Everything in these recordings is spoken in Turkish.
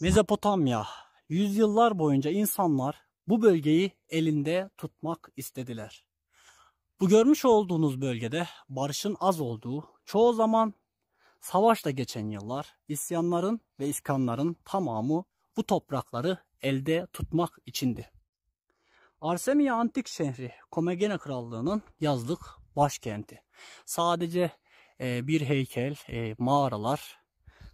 Mezopotamya. Yüzyıllar boyunca insanlar bu bölgeyi elinde tutmak istediler. Bu görmüş olduğunuz bölgede barışın az olduğu, çoğu zaman savaşla geçen yıllar, isyanların ve iskanların tamamı bu toprakları elde tutmak içindi. Arsemiya antik şehri Komagene Krallığı'nın yazlık başkenti. Sadece e, bir heykel, e, mağaralar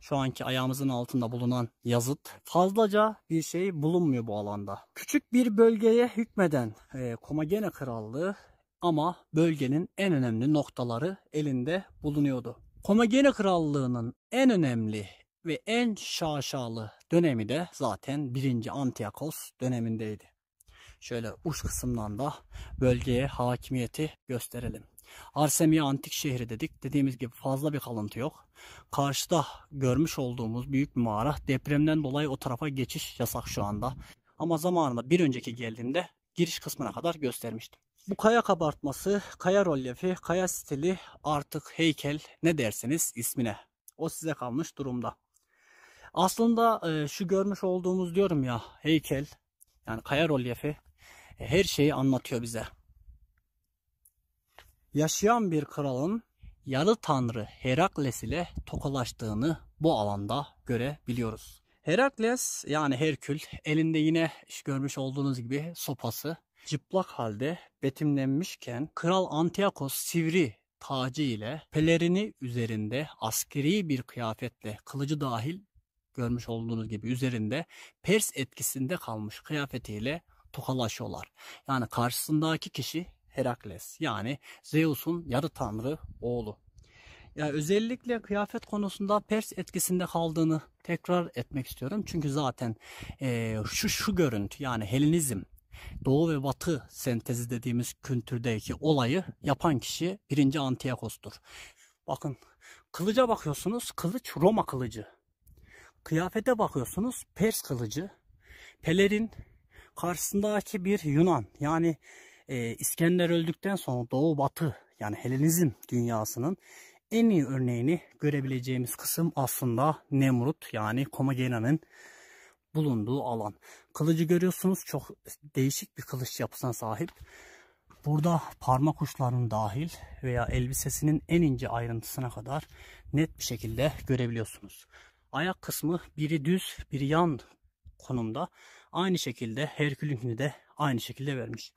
şu anki ayağımızın altında bulunan yazıt fazlaca bir şey bulunmuyor bu alanda. Küçük bir bölgeye hükmeden e, Komagene Krallığı ama bölgenin en önemli noktaları elinde bulunuyordu. Komagene Krallığı'nın en önemli ve en şaşalı dönemi de zaten 1. Antiakos dönemindeydi. Şöyle uç kısımdan da bölgeye hakimiyeti gösterelim. Arsemiye antik şehri dedik. Dediğimiz gibi fazla bir kalıntı yok. Karşıda görmüş olduğumuz büyük bir mağara depremden dolayı o tarafa geçiş yasak şu anda. Ama zamanında bir önceki geldiğimde giriş kısmına kadar göstermiştim. Bu kaya kabartması, kaya rolyefi, kaya stili artık heykel ne derseniz ismine. O size kalmış durumda. Aslında e, şu görmüş olduğumuz diyorum ya heykel yani kaya rolyefi e, her şeyi anlatıyor bize yaşayan bir kralın yarı tanrı Herakles ile tokalaştığını bu alanda görebiliyoruz. Herakles yani Herkül elinde yine görmüş olduğunuz gibi sopası cıplak halde betimlenmişken Kral Antiakos sivri tacı ile pelerini üzerinde askeri bir kıyafetle kılıcı dahil görmüş olduğunuz gibi üzerinde Pers etkisinde kalmış kıyafetiyle tokalaşıyorlar. Yani karşısındaki kişi Herakles yani Zeus'un yarı tanrı oğlu. Ya özellikle kıyafet konusunda Pers etkisinde kaldığını tekrar etmek istiyorum. Çünkü zaten e, şu şu görüntü yani Helenizm Doğu ve Batı sentezi dediğimiz kültürdeki olayı yapan kişi 1. Antiyakos'tur. Bakın kılıca bakıyorsunuz kılıç Roma kılıcı. Kıyafete bakıyorsunuz Pers kılıcı. Pelerin karşısındaki bir Yunan yani e, İskender öldükten sonra Doğu Batı yani Helenizm dünyasının en iyi örneğini görebileceğimiz kısım aslında Nemrut yani Komagena'nın bulunduğu alan. Kılıcı görüyorsunuz çok değişik bir kılıç yapısına sahip. Burada parmak uçlarının dahil veya elbisesinin en ince ayrıntısına kadar net bir şekilde görebiliyorsunuz. Ayak kısmı biri düz, biri yan konumda. Aynı şekilde Herkül'ünkünü de aynı şekilde vermiş.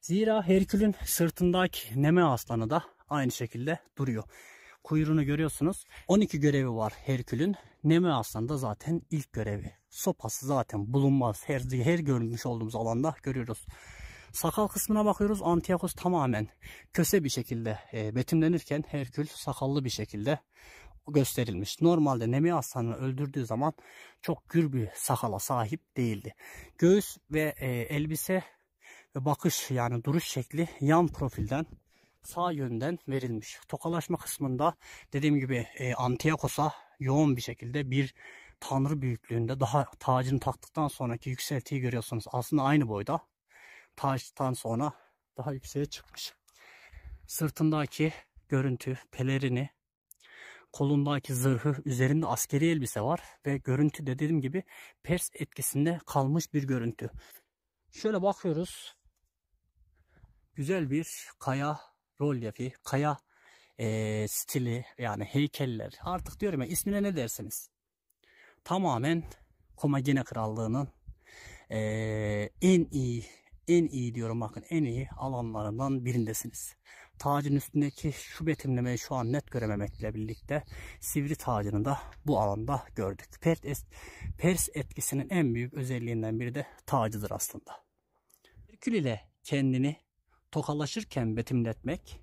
Zira Herkül'ün sırtındaki Neme aslanı da aynı şekilde duruyor. Kuyruğunu görüyorsunuz. 12 görevi var Herkül'ün. Neme aslanı da zaten ilk görevi. Sopası zaten bulunmaz. Her, her görmüş olduğumuz alanda görüyoruz. Sakal kısmına bakıyoruz. Antiochus tamamen köse bir şekilde e, betimlenirken Herkül sakallı bir şekilde gösterilmiş. Normalde Nemi Aslan'ı öldürdüğü zaman çok gür bir sakala sahip değildi. Göğüs ve e, elbise ve bakış yani duruş şekli yan profilden sağ yönden verilmiş. Tokalaşma kısmında dediğim gibi e, Antiakos'a yoğun bir şekilde bir tanrı büyüklüğünde daha tacını taktıktan sonraki yükseltiyi görüyorsunuz. Aslında aynı boyda. Taçtan sonra daha yükseğe çıkmış. Sırtındaki görüntü, pelerini, kolundaki zırhı, üzerinde askeri elbise var ve görüntü de dediğim gibi Pers etkisinde kalmış bir görüntü. Şöyle bakıyoruz güzel bir kaya rolyefi, kaya e, stili yani heykeller. Artık diyorum ya ismine ne dersiniz? Tamamen Komagene Krallığı'nın e, en iyi en iyi diyorum bakın en iyi alanlarından birindesiniz. Tacın üstündeki şu betimlemeyi şu an net görememekle birlikte sivri tacını da bu alanda gördük. Pers etkisinin en büyük özelliğinden biri de tacıdır aslında. Merkür ile kendini tokalaşırken betimletmek,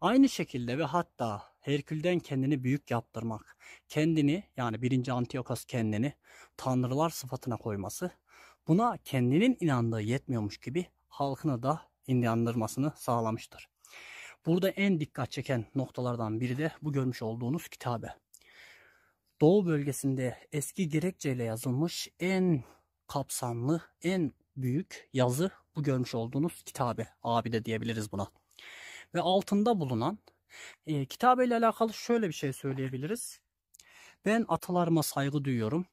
aynı şekilde ve hatta Herkül'den kendini büyük yaptırmak, kendini yani birinci Antiochos kendini tanrılar sıfatına koyması, buna kendinin inandığı yetmiyormuş gibi halkını da inandırmasını sağlamıştır. Burada en dikkat çeken noktalardan biri de bu görmüş olduğunuz kitabe. Doğu bölgesinde eski gerekçeyle yazılmış en kapsamlı, en büyük yazı bu görmüş olduğunuz kitabe. Abi de diyebiliriz buna. Ve altında bulunan e, kitabe ile alakalı şöyle bir şey söyleyebiliriz. Ben atalarıma saygı duyuyorum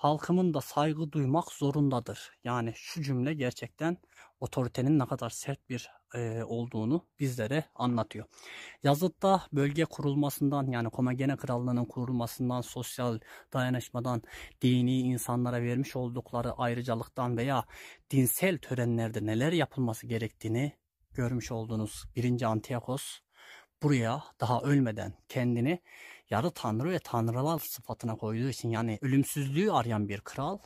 halkımın da saygı duymak zorundadır. Yani şu cümle gerçekten otoritenin ne kadar sert bir e, olduğunu bizlere anlatıyor. Yazıtta bölge kurulmasından yani Komagene Krallığı'nın kurulmasından, sosyal dayanışmadan, dini insanlara vermiş oldukları ayrıcalıktan veya dinsel törenlerde neler yapılması gerektiğini görmüş olduğunuz birinci Antiyakos buraya daha ölmeden kendini yarı tanrı ve tanrılar sıfatına koyduğu için yani ölümsüzlüğü arayan bir kral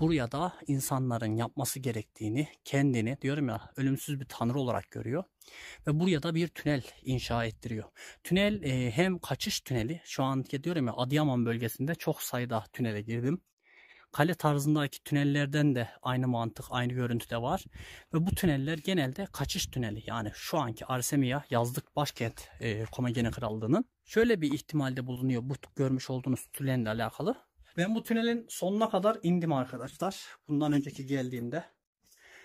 buraya da insanların yapması gerektiğini kendini diyorum ya ölümsüz bir tanrı olarak görüyor ve buraya da bir tünel inşa ettiriyor. Tünel e, hem kaçış tüneli şu an diyorum ya Adıyaman bölgesinde çok sayıda tünele girdim. Kale tarzındaki tünellerden de aynı mantık, aynı görüntü de var. Ve bu tüneller genelde kaçış tüneli. Yani şu anki Arsemiya yazlık başkent e, Komagene Krallığı'nın. Şöyle bir ihtimalde bulunuyor bu görmüş olduğunuz tünelle alakalı. Ben bu tünelin sonuna kadar indim arkadaşlar. Bundan önceki geldiğimde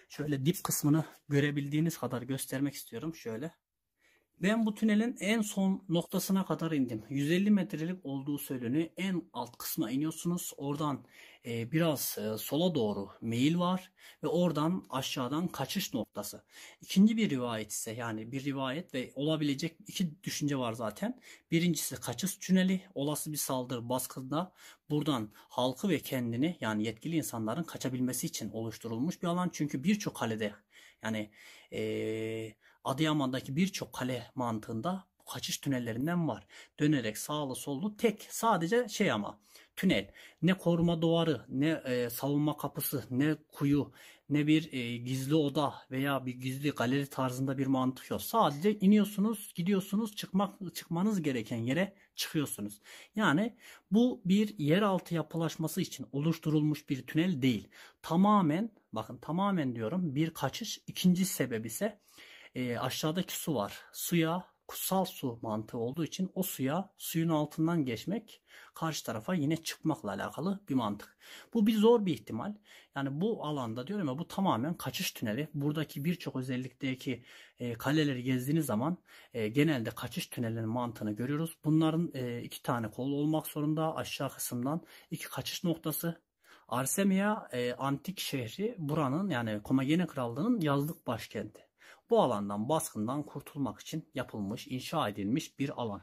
şöyle dip kısmını görebildiğiniz kadar göstermek istiyorum. Şöyle ben bu tünelin en son noktasına kadar indim. 150 metrelik olduğu söyleniyor. En alt kısma iniyorsunuz. Oradan e, biraz e, sola doğru meyil var ve oradan aşağıdan kaçış noktası. İkinci bir rivayet ise yani bir rivayet ve olabilecek iki düşünce var zaten. Birincisi kaçış tüneli olası bir saldırı baskında buradan halkı ve kendini yani yetkili insanların kaçabilmesi için oluşturulmuş bir alan. Çünkü birçok kalede yani eee Adıyaman'daki birçok kale mantığında kaçış tünellerinden var. Dönerek sağlı sollu tek sadece şey ama tünel. Ne koruma duvarı, ne e, savunma kapısı, ne kuyu, ne bir e, gizli oda veya bir gizli galeri tarzında bir mantık yok. Sadece iniyorsunuz, gidiyorsunuz, çıkmak çıkmanız gereken yere çıkıyorsunuz. Yani bu bir yeraltı yapılaşması için oluşturulmuş bir tünel değil. Tamamen bakın tamamen diyorum bir kaçış. İkinci sebebi ise e, aşağıdaki su var. Suya kutsal su mantığı olduğu için o suya suyun altından geçmek karşı tarafa yine çıkmakla alakalı bir mantık. Bu bir zor bir ihtimal. Yani bu alanda diyorum ya bu tamamen kaçış tüneli. Buradaki birçok özellikteki e, kaleleri gezdiğiniz zaman e, genelde kaçış tünelinin mantığını görüyoruz. Bunların e, iki tane kol olmak zorunda. Aşağı kısımdan iki kaçış noktası Arsemia e, antik şehri buranın yani Komagene Krallığı'nın yazlık başkenti. Bu alandan baskından kurtulmak için yapılmış, inşa edilmiş bir alan.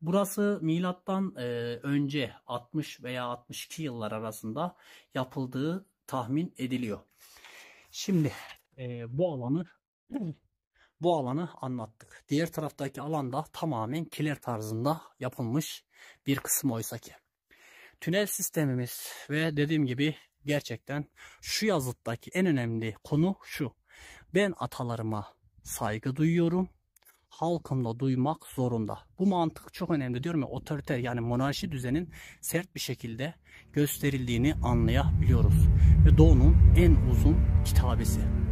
Burası milattan e, önce 60 veya 62 yıllar arasında yapıldığı tahmin ediliyor. Şimdi e, bu alanı bu alanı anlattık. Diğer taraftaki alan da tamamen kiler tarzında yapılmış bir kısım oysa ki. Tünel sistemimiz ve dediğim gibi gerçekten şu yazıttaki en önemli konu şu. Ben atalarıma saygı duyuyorum. Halkım da duymak zorunda. Bu mantık çok önemli diyorum ya otoriter yani monarşi düzenin sert bir şekilde gösterildiğini anlayabiliyoruz. Ve Doğu'nun en uzun kitabesi.